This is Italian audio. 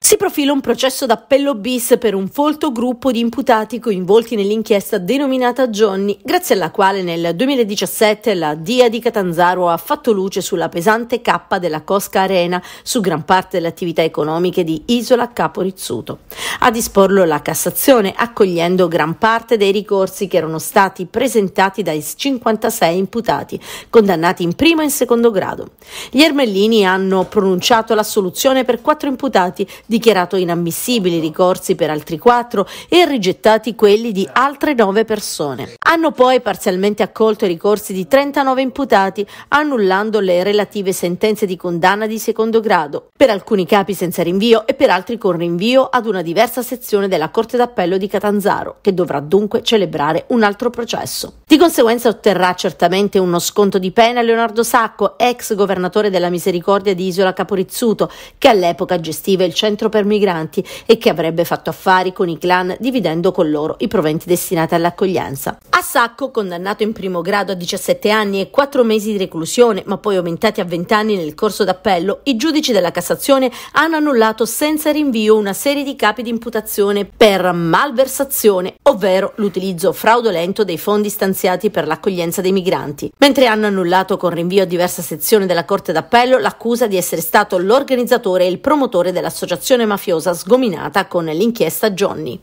Si profila un processo d'appello bis per un folto gruppo di imputati coinvolti nell'inchiesta denominata Johnny, grazie alla quale nel 2017 la DIA di Catanzaro ha fatto luce sulla pesante cappa della Cosca Arena su gran parte delle attività economiche di Isola Capo Rizzuto. A disporlo la Cassazione, accogliendo gran parte dei ricorsi che erano stati presentati dai 56 imputati, condannati in primo e in secondo grado. Gli ermellini hanno pronunciato l'assoluzione per quattro imputati dichiarato inammissibili i ricorsi per altri quattro e rigettati quelli di altre nove persone. Hanno poi parzialmente accolto i ricorsi di 39 imputati, annullando le relative sentenze di condanna di secondo grado, per alcuni capi senza rinvio e per altri con rinvio ad una diversa sezione della Corte d'Appello di Catanzaro, che dovrà dunque celebrare un altro processo. Di conseguenza otterrà certamente uno sconto di pena Leonardo Sacco, ex governatore della Misericordia di Isola Caporizzuto, che all'epoca gestiva il centro per migranti e che avrebbe fatto affari con i clan dividendo con loro i proventi destinati all'accoglienza. A Sacco, condannato in primo grado a 17 anni e 4 mesi di reclusione, ma poi aumentati a 20 anni nel corso d'appello, i giudici della Cassazione hanno annullato senza rinvio una serie di capi di imputazione per malversazione, ovvero l'utilizzo fraudolento dei fondi stanziati stanziati per l'accoglienza dei migranti, mentre hanno annullato con rinvio a diversa sezione della Corte d'Appello l'accusa di essere stato l'organizzatore e il promotore dell'associazione mafiosa sgominata con l'inchiesta Johnny.